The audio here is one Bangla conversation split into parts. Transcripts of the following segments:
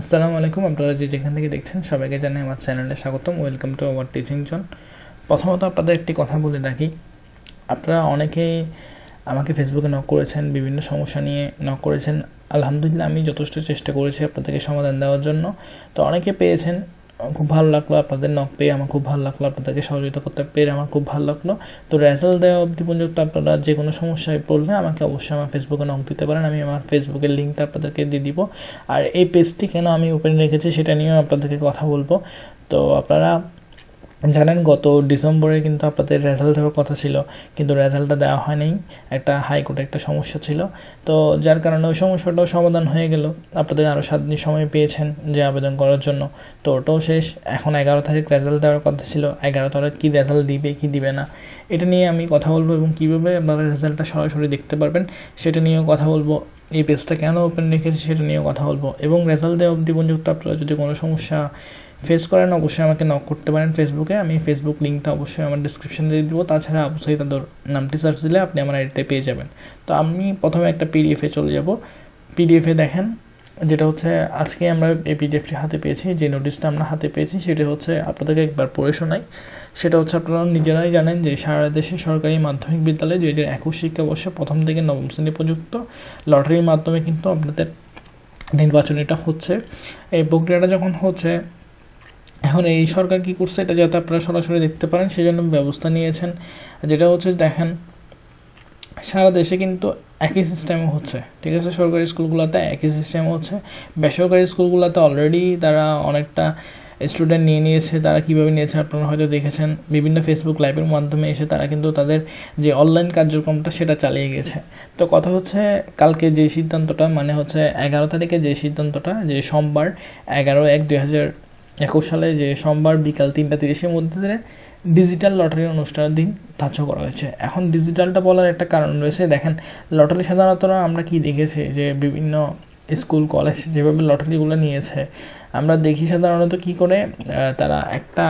আসসালামু আলাইকুম আপনারা যে যেখান থেকে দেখছেন সবাইকে জানাই আমার চ্যানেলে স্বাগতম ওয়েলকাম টু আওয়ার টিচিং জন প্রথমত আপনাদের একটি কথা বলে রাখি আপনারা অনেকেই আমাকে ফেসবুকে নক করেছেন বিভিন্ন সমস্যা নিয়ে নক করেছেন আলহামদুলিল্লাহ আমি যথেষ্ট চেষ্টা করেছি আপনাদেরকে সমাধান দেওয়ার জন্য তো অনেকে পেয়েছেন খুব ভালো লাগলো আপনাদের নক পেয়ে আমার খুব ভালো লাগলো আপনাদেরকে সহযোগিতা করতে পেরে আমার খুব ভালো লাগলো তো রেজাল্ট দেওয়া অবধি পর্যন্ত আপনারা যে কোনো সমস্যায় পড়লে আমাকে অবশ্যই আমার ফেসবুকে নক দিতে পারেন আমি আমার ফেসবুকের লিঙ্কটা আপনাদেরকে দিয়ে দিব আর এই পেজটি কেন আমি ওপেন রেখেছি সেটা নিয়েও আপনাদেরকে কথা বলবো তো আপনারা জানেন গত ডিসেম্বরে কিন্তু আপনাদের রেজাল্ট দেওয়ার কথা ছিল কিন্তু রেজাল্টটা দেওয়া হয়নি একটা হাইকোর্টে একটা সমস্যা ছিল তো যার কারণে ওই সমস্যাটাও সমাধান হয়ে গেল আপনাদের আরও সাত দিন সময় পেয়েছেন যে আবেদন করার জন্য তো ওটাও শেষ এখন এগারো তারিখ রেজাল্ট দেওয়ার কথা ছিল এগারো তারিখ কী রেজাল্ট দিবে কি দিবে না এটা নিয়ে আমি কথা বলবো এবং কীভাবে আপনারা রেজাল্টটা সরাসরি দেখতে পারবেন সেটা নিয়েও কথা বলবো এই পেজটা কেন ওপেন রেখেছি সেটা নিয়েও কথা বলবো এবং রেজাল্ট দেওয়া অবধি পর্যন্ত আপনারা যদি কোনো সমস্যা ফেস করেন অবশ্যই আমাকে নক করতে পারেন ফেসবুকে আমি ফেসবুক লিঙ্কটা অবশ্যই আমার ডিসক্রিপশানে দিয়ে দেবো তাছাড়া অবশ্যই তাদের নামটি সার্চ দিলে আপনি আমার আইডিতে পেয়ে যাবেন তো আমি প্রথমে একটা পিডিএফে চলে যাব পিডিএফে দেখেন যেটা হচ্ছে আজকে আমরা এই পিডিএফটি হাতে পেয়েছি যে নোটিশটা আমরা হাতে পেয়েছি সেটা হচ্ছে আপনাদেরকে একবার পড়ে শোনাই সেটা হচ্ছে আপনারা নিজেরাই জানেন যে সারা দেশে সরকারি মাধ্যমিক বিদ্যালয় দুই হাজার একুশ শিক্ষাবর্ষে প্রথম থেকে নবম শ্রেণী পর্যন্ত লটারির মাধ্যমে কিন্তু আপনাদের নির্বাচন এটা হচ্ছে এই প্রক্রিয়াটা যখন হচ্ছে এখন এই সরকার কি করছে এটা যাতে আপনারা সরাসরি দেখতে পারেন সেজন্য ব্যবস্থা নিয়েছেন যেটা হচ্ছে দেখেন সারা দেশে কিন্তু একই সিস্টেম হচ্ছে ঠিক আছে সরকারি স্কুলগুলোতে একই সিস্টেম হচ্ছে বেসরকারি স্কুলগুলোতে অলরেডি তারা অনেকটা স্টুডেন্ট নিয়ে নিয়েছে তারা কীভাবে নিয়েছে আপনারা হয়তো দেখেছেন বিভিন্ন ফেসবুক লাইভের মাধ্যমে এসে তারা কিন্তু তাদের যে অনলাইন কার্যক্রমটা সেটা চালিয়ে গেছে তো কথা হচ্ছে কালকে যে সিদ্ধান্তটা মানে হচ্ছে এগারো তারিখে যে সিদ্ধান্তটা যে সোমবার এগারো এক দুই হাজার একুশ সালে যে সোমবার বিকাল তিনটা তিরিশের মধ্যে ডিজিটাল লটারির অনুষ্ঠানের দিন ধার্য করা হয়েছে এখন ডিজিটালটা বলার একটা কারণ রয়েছে দেখেন লটারি সাধারণত আমরা কি দেখেছি যে বিভিন্ন স্কুল কলেজ যেভাবে লটারিগুলো নিয়েছে আমরা দেখি সাধারণত কি করে তারা একটা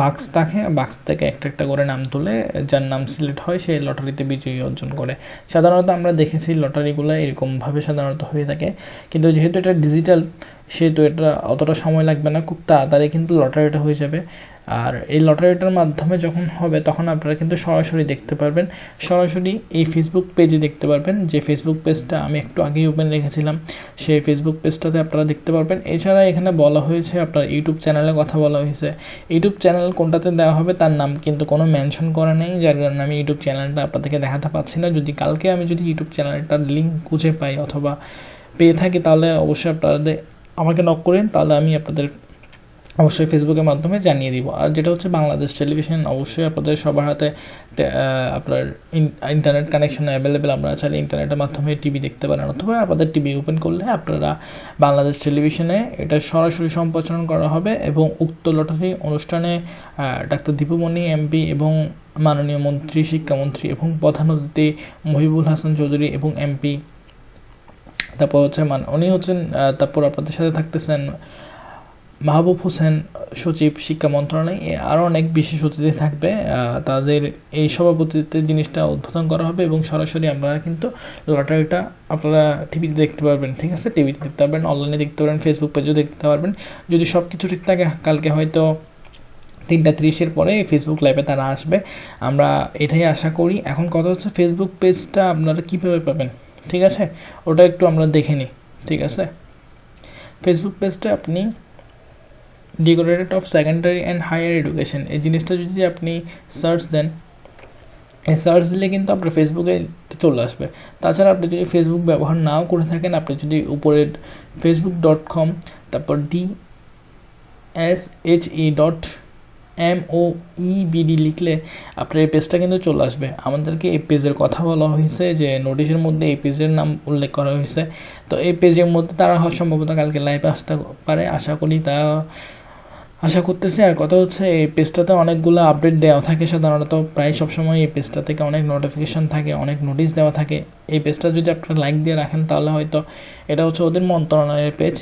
বাক্স থাকে বাক্স থেকে একটা একটা করে নাম তুলে যার নাম সিলেক্ট হয় সেই লটারিতে বিজয়ী অর্জন করে সাধারণত আমরা দেখেছি লটারিগুলো এরকমভাবে সাধারণত হয়ে থাকে কিন্তু যেহেতু এটা ডিজিটাল সেহেতু এটা অতটা সময় লাগবে না খুব তাড়াতাড়ি কিন্তু লটারিটা হয়ে যাবে আর এই লটারিটার মাধ্যমে যখন হবে তখন আপনারা কিন্তু সরাসরি দেখতে পারবেন সরাসরি এই ফেসবুক পেজে দেখতে পারবেন যে ফেসবুক পেজটা আমি একটু আগেই ওপেন রেখেছিলাম সেই ফেসবুক পেজটাতে আপনারা দেখতে পারবেন এছাড়া এখানে বলা হয়েছে আপনার ইউটিউব চ্যানেলে কথা বলা হয়েছে ইউটিউব চ্যানেল কোনটাতে দেওয়া হবে তার নাম কিন্তু কোনো মেনশন করা নেই যার কারণে আমি ইউটিউব চ্যানেলটা আপনাদেরকে দেখাতে পাচ্ছি না যদি কালকে আমি যদি ইউটিউব চ্যানেলটার লিঙ্ক খুঁজে পাই অথবা পেয়ে থাকি তাহলে অবশ্যই আপনাদের আমাকে নক করেন তাহলে আমি আপনাদের অবশ্যই ফেসবুকের মাধ্যমে জানিয়ে দিব আর যেটা হচ্ছে বাংলাদেশ টেলিভিশন অবশ্যই আপনাদের সবার হাতে আপনার ইন্টারনেট কানেকশন অ্যাভেলেবেল আপনারা চাইলে ইন্টারনেটের মাধ্যমে টিভি দেখতে পারেন অথবা আপনাদের টিভি ওপেন করলে আপনারা বাংলাদেশ টেলিভিশনে এটা সরাসরি সম্প্রচারণ করা হবে এবং উক্ত লটারি অনুষ্ঠানে ডাক্তার দীপুমণি এমপি এবং মাননীয় মন্ত্রী শিক্ষামন্ত্রী এবং প্রধান অতিথি মহিবুল হাসান চৌধুরী এবং এমপি তারপর হচ্ছে মান উনি হচ্ছেন তারপর আপনাদের সাথে থাকতেছেন মাহবুব হোসেন সচিব শিক্ষা মন্ত্রণালয় আরও অনেক বিশেষ অতিথি থাকবে তাদের এই সভাপতিতে জিনিসটা উদ্বোধন করা হবে এবং সরাসরি আপনারা কিন্তু লটারিটা আপনারা টিভিতে দেখতে পারবেন ঠিক আছে টিভিতে দেখতে পারবেন অনলাইনে দেখতে পারবেন ফেসবুক পেজেও দেখতে পারবেন যদি সব কিছু ঠিক থাকে কালকে হয়তো তিনটা তিরিশের পরে ফেসবুক লাইভে তারা আসবে আমরা এটাই আশা করি এখন কথা হচ্ছে ফেসবুক পেজটা আপনারা কীভাবে পাবেন ঠিক আছে ওটা একটু আমরা দেখে নিই ঠিক আছে ফেসবুক পেজটা আপনি directorate of secondary and higher education এই জিনিসটা যদি আপনি সার্চ দেন এই সার্চ দিলে কিন্তু আপনার ফেসবুকে চলে আসবে তাছাড়া আপনি যদি ফেসবুক ব্যবহার নাও করে থাকেন আপনি যদি উপরে ফেসবুক ডট কম তারপর D S H E dot M O E BD লিখলে আপনার এই পেজটা কিন্তু চলে আসবে আমাদেরকে এই পেজের কথা বলা হয়েছে যে নোটিশের মধ্যে এই পেজের নাম উল্লেখ করা হয়েছে তো এই পেজের মধ্যে তারা সম্ভবত কালকে লাইভে আসতে পারে আশা করি তা আশা করতেছি আর কথা হচ্ছে এই পেজটাতে অনেকগুলো আপডেট দেওয়া থাকে সাধারণত প্রায় সবসময় এই পেজটা থেকে অনেক নোটিফিকেশান থাকে অনেক নোটিশ দেওয়া থাকে এই পেজটা যদি আপনারা লাইক দিয়ে রাখেন তাহলে হয়তো এটা হচ্ছে ওদের মন্ত্রণালয়ের পেজ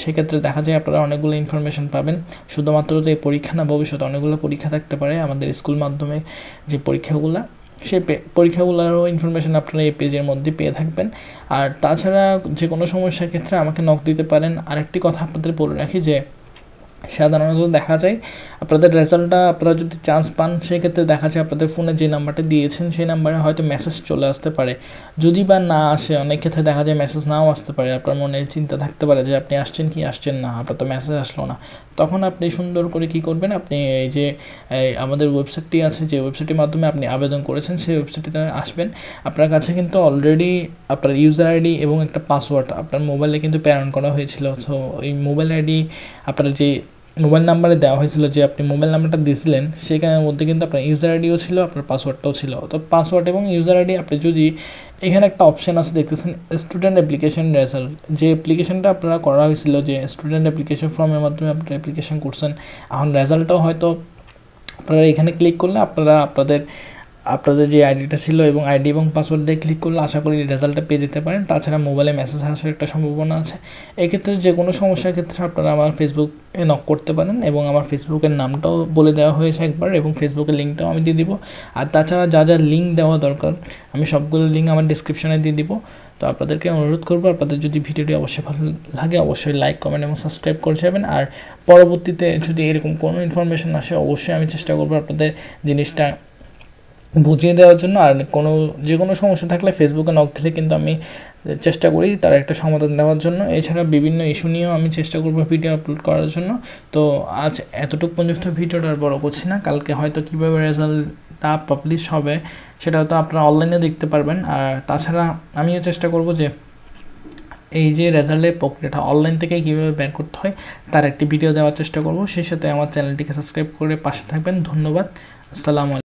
সেক্ষেত্রে দেখা যায় আপনারা অনেকগুলো ইনফরমেশান পাবেন শুধুমাত্র যে পরীক্ষা না ভবিষ্যতে অনেকগুলো পরীক্ষা থাকতে পারে আমাদের স্কুল মাধ্যমে যে পরীক্ষাগুলো সেই পরীক্ষাগুলোরও ইনফরমেশান আপনারা এই পেজের মধ্যে পেয়ে থাকবেন আর তাছাড়া যে কোনো সমস্যার ক্ষেত্রে আমাকে নখ দিতে পারেন আরেকটি কথা আপনাদের বলে রাখি যে সাধারণত দেখা যায় আপনাদের রেজাল্টটা আপনারা যদি চান্স পান সেক্ষেত্রে দেখা যায় আপনাদের ফোনে যে নাম্বারটা দিয়েছেন সেই নাম্বারে হয়তো মেসেজ চলে আসতে পারে যদি বা না আসে অনেক ক্ষেত্রে দেখা যায় মেসেজ নাও আসতে পারে আপনার মনে চিন্তা থাকতে পারে যে আপনি আসছেন কি আসছেন না আপনার তো মেসেজ আসলো না তখন আপনি সুন্দর করে কি করবেন আপনি এই যে আমাদের ওয়েবসাইটটি আছে যে ওয়েবসাইটের মাধ্যমে আপনি আবেদন করেছেন সেই ওয়েবসাইটটিতে আসবেন আপনার কাছে কিন্তু অলরেডি আপনার ইউজার আইডি এবং একটা পাসওয়ার্ড আপনার মোবাইলে কিন্তু প্রেরণ করা হয়েছিল সো এই মোবাইল আইডি আপনার যে মোবাইল নাম্বারে দেওয়া হয়েছিল যে আপনি মোবাইল নাম্বারটা দিয়েছিলেন সেখানের মধ্যে কিন্তু আপনার ইউজার আইডিও ছিল আপনার পাসওয়ার্ডটাও ছিল তো পাসওয়ার্ড এবং ইউজার আইডি আপনি যদি এখানে একটা অপশান আছে দেখতেছেন স্টুডেন্ট অ্যাপ্লিকেশন রেজাল্ট যে অ্যাপ্লিকেশনটা আপনারা করা হয়েছিল যে স্টুডেন্ট অ্যাপ্লিকেশন ফর্মের মাধ্যমে আপনারা অ্যাপ্লিকেশন করছেন এখন রেজাল্টটাও হয়তো আপনারা এখানে ক্লিক করলে আপনারা আপনাদের আপনাদের যে আইডিটা ছিল এবং আইডি এবং পাসওয়ার্ড দিয়ে ক্লিক করলে আশা করি রেজাল্টটা পেয়ে যেতে পারেন তাছাড়া মোবাইলে মেসেজ আসার একটা সম্ভাবনা আছে এক্ষেত্রে যে কোনো সমস্যার ক্ষেত্রে আপনারা আমার ফেসবুকে নক করতে পারেন এবং আমার ফেসবুকের নামটাও বলে দেওয়া হয়েছে একবার এবং ফেসবুকের লিঙ্কটাও আমি দিয়ে দিব আর তাছাড়া যা যা লিঙ্ক দেওয়া দরকার আমি সবগুলো লিঙ্ক আমার ডিসক্রিপশনে দিয়ে দিব তো আপনাদেরকে অনুরোধ করবো আপনাদের যদি ভিডিওটি অবশ্যই ভালো লাগে অবশ্যই লাইক কমেন্ট এবং সাবস্ক্রাইব করে যাবেন আর পরবর্তীতে যদি এরকম কোনো ইনফরমেশন আসে অবশ্যই আমি চেষ্টা করবো আপনাদের জিনিসটা বুঝিয়ে দেওয়ার জন্য আর কোনো যে কোনো সমস্যা থাকলে ফেসবুকে নক দিলে কিন্তু আমি চেষ্টা করি তার একটা সমাধান দেওয়ার জন্য এছাড়া বিভিন্ন ইস্যু নিয়েও আমি চেষ্টা করবো ভিডিও আপলোড করার জন্য তো আজ এতটুকু পর্যন্ত ভিডিওটা আর বড় করছি না কালকে হয়তো কীভাবে রেজাল্টটা পাবলিশ হবে সেটা হয়তো আপনারা অনলাইনে দেখতে পারবেন আর তাছাড়া আমিও চেষ্টা করব যে এই যে রেজাল্টের প্রক্রিয়াটা অনলাইন থেকে কীভাবে বের করতে হয় তার একটি ভিডিও দেওয়ার চেষ্টা করব সেই সাথে আমার চ্যানেলটিকে সাবস্ক্রাইব করে পাশে থাকবেন ধন্যবাদ আসসালামু